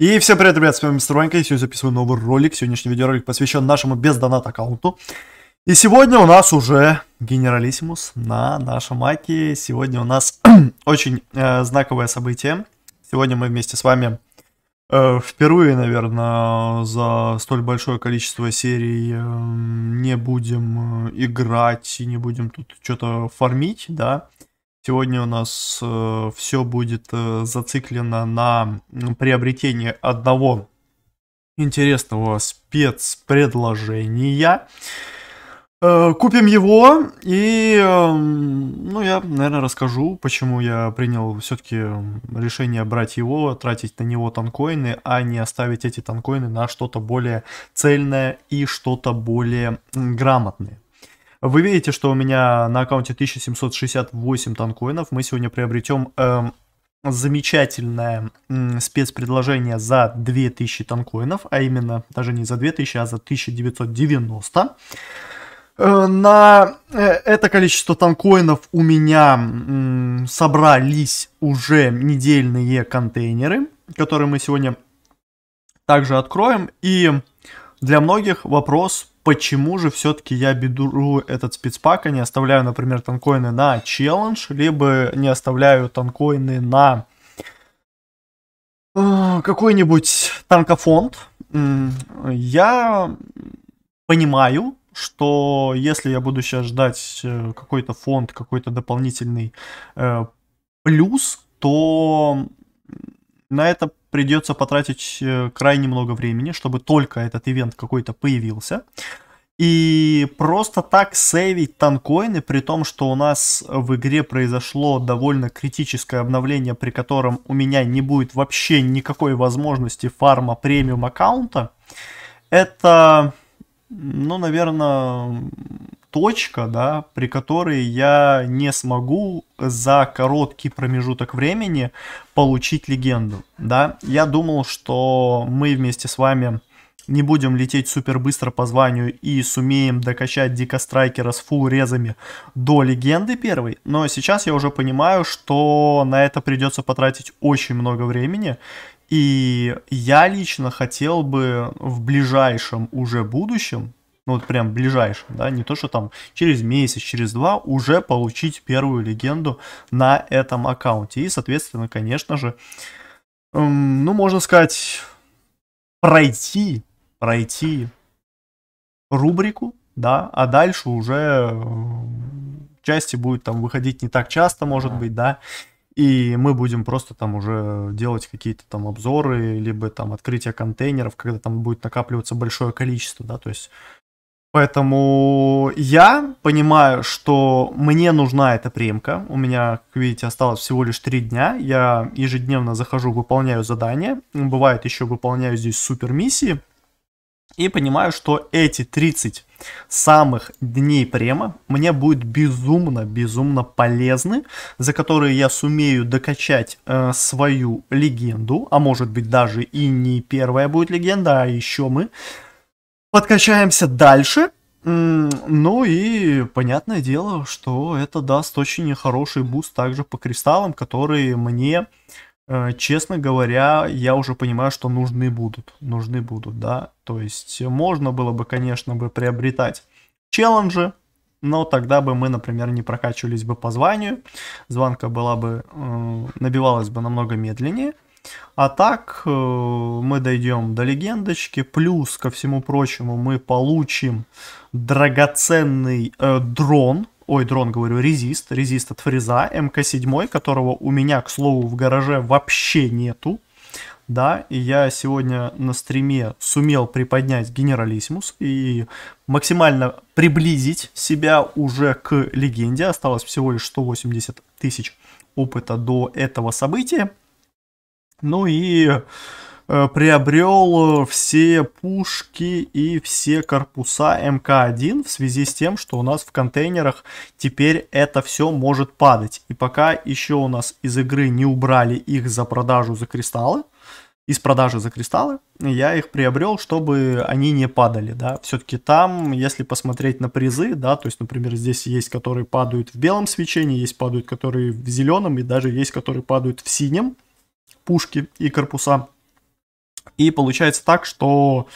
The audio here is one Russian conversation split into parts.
И всем привет, ребят, с вами Мистер Ванька, и сегодня записываю новый ролик. Сегодняшний видеоролик посвящен нашему без донат аккаунту. И сегодня у нас уже генералиссимус на нашем маке. Сегодня у нас очень э, знаковое событие. Сегодня мы вместе с вами э, впервые, наверное, за столь большое количество серий э, не будем э, играть и не будем тут что-то фармить, да. Э, Сегодня у нас э, все будет э, зациклено на приобретении одного интересного спецпредложения. Э, купим его, и э, ну, я, наверное, расскажу, почему я принял все-таки решение брать его, тратить на него танкоины, а не оставить эти танкоины на что-то более цельное и что-то более грамотное. Вы видите, что у меня на аккаунте 1768 танкоинов. Мы сегодня приобретем эм, замечательное эм, спецпредложение за 2000 танкоинов, а именно даже не за 2000, а за 1990. Э, на э, это количество танкоинов у меня собрались уже недельные контейнеры, которые мы сегодня также откроем. И для многих вопрос, почему же все-таки я беру этот спецпак, а не оставляю, например, танкоины на челлендж, либо не оставляю танкоины на а, какой-нибудь танкофонд. Я понимаю, что если я буду сейчас ждать э, какой-то фонд, какой-то дополнительный э, плюс, то на это придется потратить э, крайне много времени, чтобы только этот ивент какой-то появился. И просто так сейвить танкоины, при том, что у нас в игре произошло довольно критическое обновление, при котором у меня не будет вообще никакой возможности фарма премиум аккаунта, это, ну, наверное, точка, да, при которой я не смогу за короткий промежуток времени получить легенду, да. Я думал, что мы вместе с вами не будем лететь супер быстро по званию и сумеем докачать дикострайкера с фул резами до легенды первой, но сейчас я уже понимаю, что на это придется потратить очень много времени, и я лично хотел бы в ближайшем уже будущем, ну вот прям ближайшем, да, не то, что там через месяц, через два уже получить первую легенду на этом аккаунте. И, соответственно, конечно же, эм, ну, можно сказать, пройти, пройти рубрику, да, а дальше уже э, части будет там выходить не так часто, может быть, да, и мы будем просто там уже делать какие-то там обзоры, либо там открытие контейнеров, когда там будет накапливаться большое количество, да, то есть Поэтому я понимаю, что мне нужна эта премка. У меня, как видите, осталось всего лишь 3 дня. Я ежедневно захожу, выполняю задания. Бывает еще выполняю здесь супер миссии. И понимаю, что эти 30 самых дней према мне будет безумно-безумно полезны, за которые я сумею докачать э, свою легенду, а может быть даже и не первая будет легенда, а еще мы Подкачаемся дальше. Ну и понятное дело, что это даст очень хороший буст также по кристаллам, которые мне, э, честно говоря, я уже понимаю, что нужны будут. Нужны будут, да. То есть можно было бы, конечно, бы приобретать челленджи, но тогда бы мы, например, не прокачивались бы по званию, звонка была бы, э, набивалась бы намного медленнее. А так э, мы дойдем до легендочки, плюс ко всему прочему мы получим драгоценный э, дрон, ой, дрон, говорю, резист, резист от фреза, МК-7, которого у меня, к слову, в гараже вообще нету, да, и я сегодня на стриме сумел приподнять генералиссимус и максимально приблизить себя уже к легенде, осталось всего лишь 180 тысяч опыта до этого события, ну и э, приобрел э, все пушки и все корпуса МК-1 в связи с тем, что у нас в контейнерах теперь это все может падать. И пока еще у нас из игры не убрали их за продажу за кристаллы, из продажи за кристаллы, я их приобрел, чтобы они не падали, да. Все-таки там, если посмотреть на призы, да, то есть, например, здесь есть, которые падают в белом свечении, есть падают, которые в зеленом, и даже есть, которые падают в синем пушки и корпуса. И получается так, что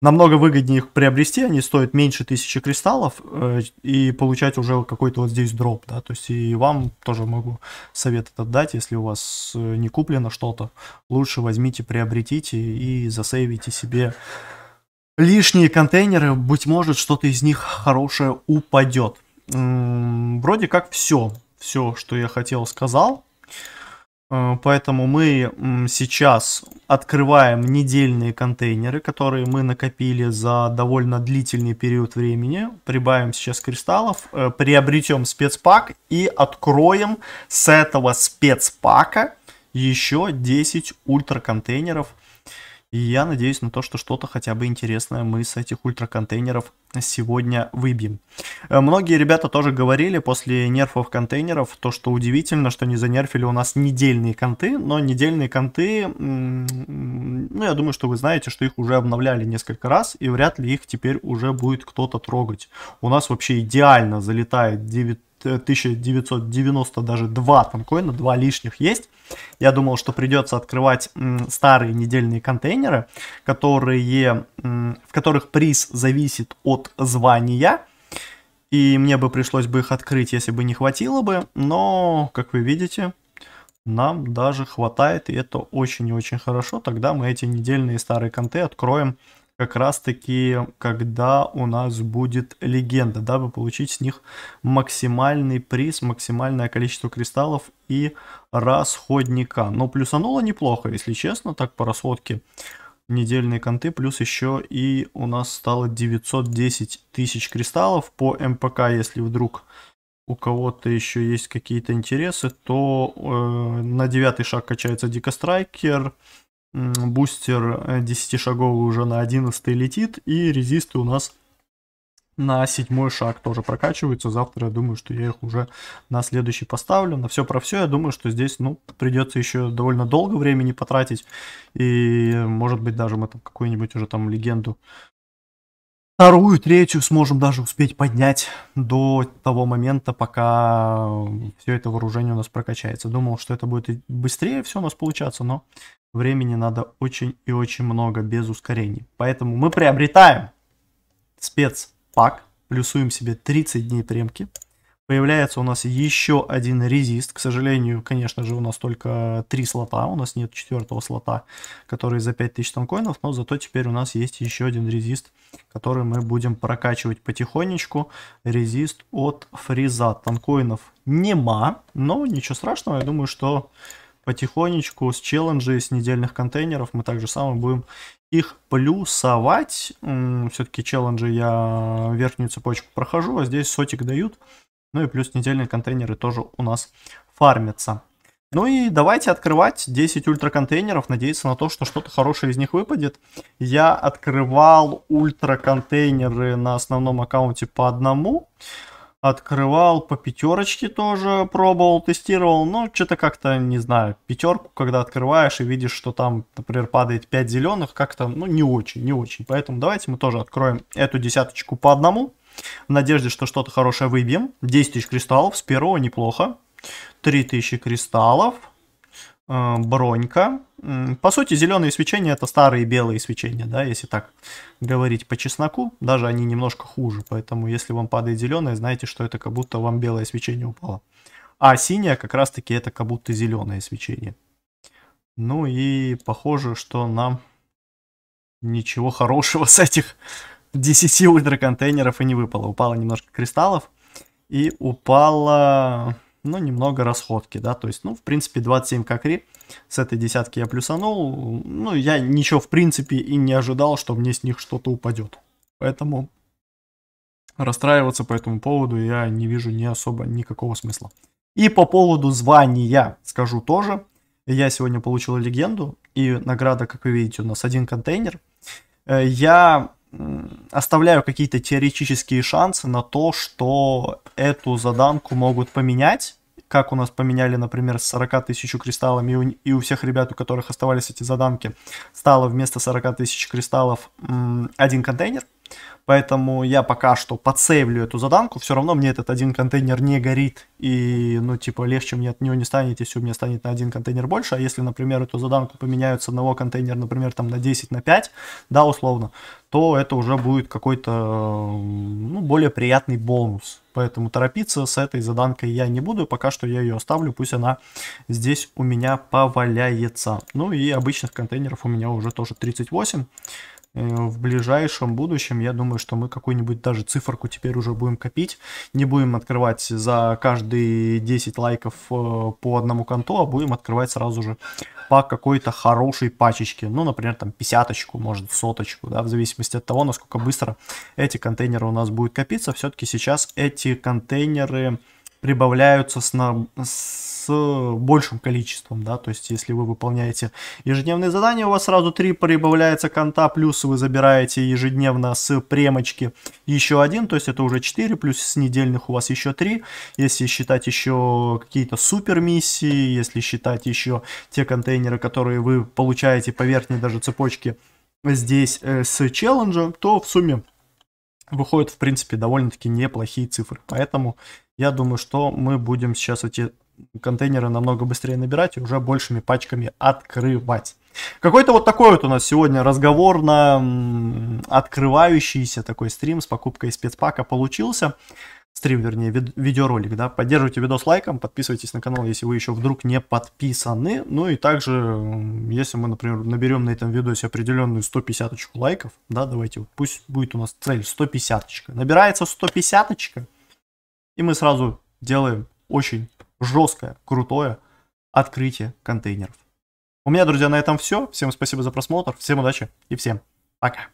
намного выгоднее их приобрести, они стоят меньше тысячи кристаллов, э, и получать уже какой-то вот здесь дроп, да, то есть и вам тоже могу совет этот дать, если у вас э, не куплено что-то, лучше возьмите, приобретите и засейвите себе лишние контейнеры, быть может, что-то из них хорошее упадет. Вроде как все, все, что я хотел, сказал. Э, поэтому мы сейчас открываем недельные контейнеры, которые мы накопили за довольно длительный период времени. Прибавим сейчас кристаллов, э, приобретем спецпак и откроем с этого спецпака еще 10 ультра контейнеров – и я надеюсь на то, что что-то хотя бы интересное мы с этих ультраконтейнеров сегодня выбьем. Э, многие ребята тоже говорили после нерфов контейнеров, то что удивительно, что не занерфили у нас недельные конты, но недельные конты, ну я думаю, что вы знаете, что их уже обновляли несколько раз и вряд ли их теперь уже будет кто-то трогать. У нас вообще идеально залетает 9 1990 даже два танкоина, два лишних есть. Я думал, что придется открывать старые недельные контейнеры, которые, в которых приз зависит от звания. И мне бы пришлось бы их открыть, если бы не хватило бы. Но, как вы видите, нам даже хватает, и это очень и очень хорошо. Тогда мы эти недельные старые конты откроем как раз-таки, когда у нас будет легенда, дабы получить с них максимальный приз, максимальное количество кристаллов и расходника. Но плюсануло неплохо, если честно, так по расходке недельные конты, плюс еще и у нас стало 910 тысяч кристаллов по МПК, если вдруг у кого-то еще есть какие-то интересы, то э, на девятый шаг качается Дикострайкер, Страйкер, бустер 10-шаговый э, уже на 11 летит, и резисты у нас на седьмой шаг тоже прокачиваются. Завтра я думаю, что я их уже на следующий поставлю. На все про все я думаю, что здесь ну, придется еще довольно долго времени потратить. И может быть даже мы там какую-нибудь уже там легенду вторую, третью сможем даже успеть поднять до того момента, пока все это вооружение у нас прокачается. Думал, что это будет быстрее все у нас получаться, но Времени надо очень и очень много, без ускорений. Поэтому мы приобретаем спецпак, плюсуем себе 30 дней премки. Появляется у нас еще один резист. К сожалению, конечно же, у нас только 3 слота. У нас нет четвертого слота, который за 5000 танкоинов. Но зато теперь у нас есть еще один резист, который мы будем прокачивать потихонечку. Резист от фриза. Танкоинов нема, но ничего страшного. Я думаю, что потихонечку с челленджей, с недельных контейнеров мы также само будем их плюсовать. Все-таки челленджи я верхнюю цепочку прохожу, а здесь сотик дают. Ну и плюс недельные контейнеры тоже у нас фармятся. Ну и давайте открывать 10 ультра контейнеров, надеяться на то, что что-то хорошее из них выпадет. Я открывал ультра контейнеры на основном аккаунте по одному открывал по пятерочке тоже, пробовал, тестировал, но ну, что-то как-то, не знаю, пятерку, когда открываешь и видишь, что там, например, падает 5 зеленых, как-то, ну, не очень, не очень. Поэтому давайте мы тоже откроем эту десяточку по одному, в надежде, что что-то хорошее выбьем. 10 тысяч кристаллов, с первого неплохо. 3000 кристаллов, Э, бронька. По сути, зеленые свечения это старые белые свечения, да, если так говорить по чесноку, даже они немножко хуже, поэтому если вам падает зеленое, знаете, что это как будто вам белое свечение упало. А синее как раз-таки это как будто зеленое свечение. Ну и похоже, что нам ничего хорошего с этих 10 ультраконтейнеров и не выпало. Упало немножко кристаллов и упало но немного расходки, да, то есть, ну, в принципе, 27 кокри с этой десятки я плюсанул, ну, я ничего, в принципе, и не ожидал, что мне с них что-то упадет, поэтому расстраиваться по этому поводу я не вижу ни особо никакого смысла. И по поводу звания скажу тоже, я сегодня получил легенду, и награда, как вы видите, у нас один контейнер, э, я оставляю какие-то теоретические шансы на то, что эту заданку могут поменять как у нас поменяли, например, с 40 тысяч кристаллами, и у, и у всех ребят, у которых оставались эти заданки, стало вместо 40 тысяч кристаллов один контейнер, Поэтому я пока что подсейвлю эту заданку, все равно мне этот один контейнер не горит, и, ну, типа, легче мне от него не станет, если у меня станет на один контейнер больше, а если, например, эту заданку поменяют с одного контейнера, например, там на 10, на 5, да, условно, то это уже будет какой-то, ну, более приятный бонус. Поэтому торопиться с этой заданкой я не буду, пока что я ее оставлю, пусть она здесь у меня поваляется. Ну и обычных контейнеров у меня уже тоже 38, Э, в ближайшем будущем, я думаю, что мы какую-нибудь даже циферку теперь уже будем копить. Не будем открывать за каждые 10 лайков э, по одному конту, а будем открывать сразу же по какой-то хорошей пачечке. Ну, например, там пятьдесяточку, может, соточку, да, в зависимости от того, насколько быстро эти контейнеры у нас будут копиться. Все-таки сейчас эти контейнеры прибавляются с, на, с большим количеством, да, то есть если вы выполняете ежедневные задания, у вас сразу 3 прибавляется конта, плюс вы забираете ежедневно с премочки еще один, то есть это уже 4, плюс с недельных у вас еще 3, если считать еще какие-то супер миссии, если считать еще те контейнеры, которые вы получаете по верхней даже цепочке здесь э, с челленджем, то в сумме выходят, в принципе, довольно-таки неплохие цифры. Поэтому я думаю, что мы будем сейчас эти контейнеры намного быстрее набирать и уже большими пачками открывать. Какой-то вот такой вот у нас сегодня разговор на открывающийся такой стрим с покупкой спецпака получился. Стрим, вернее, ви видеоролик, да. Поддерживайте видос лайком, подписывайтесь на канал, если вы еще вдруг не подписаны. Ну и также, если мы, например, наберем на этом видосе определенную 150 лайков, да, давайте, пусть будет у нас цель 150. -очка. Набирается 150. -очка и мы сразу делаем очень жесткое, крутое открытие контейнеров. У меня, друзья, на этом все. Всем спасибо за просмотр, всем удачи и всем пока.